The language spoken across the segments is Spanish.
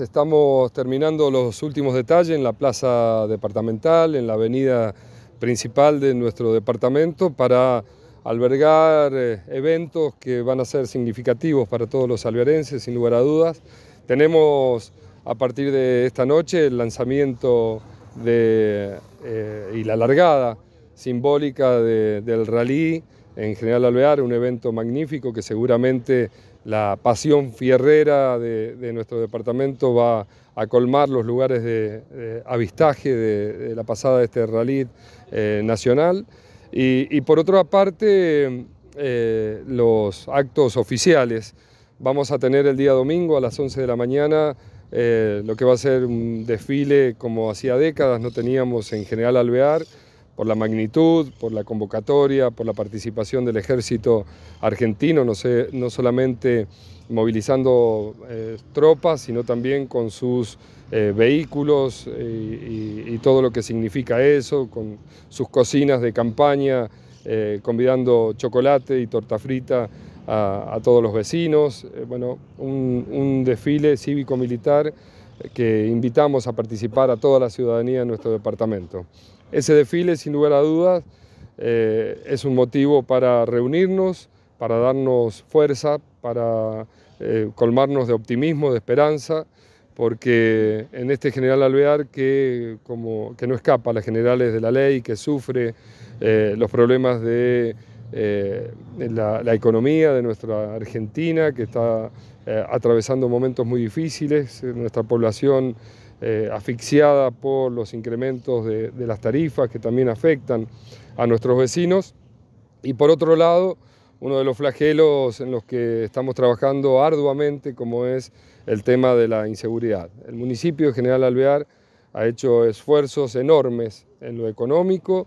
Estamos terminando los últimos detalles en la plaza departamental, en la avenida principal de nuestro departamento para albergar eh, eventos que van a ser significativos para todos los alvearenses, sin lugar a dudas. Tenemos a partir de esta noche el lanzamiento eh, y la largada simbólica del rally en General Alvear, un evento magnífico que seguramente la pasión fierrera de, nuestro departamento va a colmar los lugares de, avistaje de, la pasada de este rally eh, nacional. Y, por otra parte, eh, los actos oficiales. Vamos a tener el día domingo a las 11 de la mañana eh, lo que va a ser un desfile como hacía décadas no teníamos en general alvear por la magnitud, por la convocatoria, por la participación del ejército argentino, no, sé, no solamente movilizando eh, tropas, sino también con sus eh, vehículos eh, y, todo lo que significa eso, con sus cocinas de campaña, convidando chocolate y torta frita a, todos los vecinos. bueno, un, un desfile cívico-militar que invitamos a participar a toda la ciudadanía de nuestro departamento. Ese desfile, sin lugar a dudas, eh, es un motivo para reunirnos, para darnos fuerza, para eh, colmarnos de optimismo, de esperanza, porque en este general Alvear que, como, que no escapa a las generales de la ley, que sufre eh, los problemas de eh, la, economía de nuestra Argentina, que está eh, atravesando momentos muy difíciles, eh, nuestra población asfixiada por los incrementos de, de, las tarifas que también afectan a nuestros vecinos. Y por otro lado, uno de los flagelos en los que estamos trabajando arduamente, como es el tema de la inseguridad. El municipio de General Alvear ha hecho esfuerzos enormes en lo económico,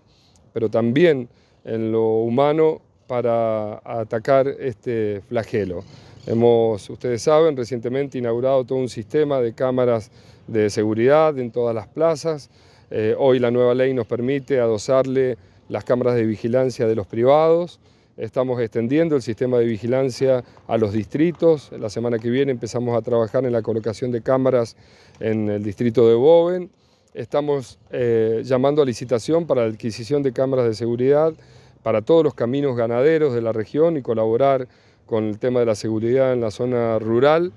pero también en lo humano para atacar este flagelo. Hemos, ustedes saben, recientemente inaugurado todo un sistema de cámaras de seguridad en todas las plazas. Eh, hoy la nueva ley nos permite adosarle las cámaras de vigilancia de los privados. Estamos extendiendo el sistema de vigilancia a los distritos. La semana que viene empezamos a trabajar en la colocación de cámaras en el distrito de Boven. Estamos eh, llamando a licitación para la adquisición de cámaras de seguridad para todos los caminos ganaderos de la región y colaborar con el tema de la seguridad en la zona rural.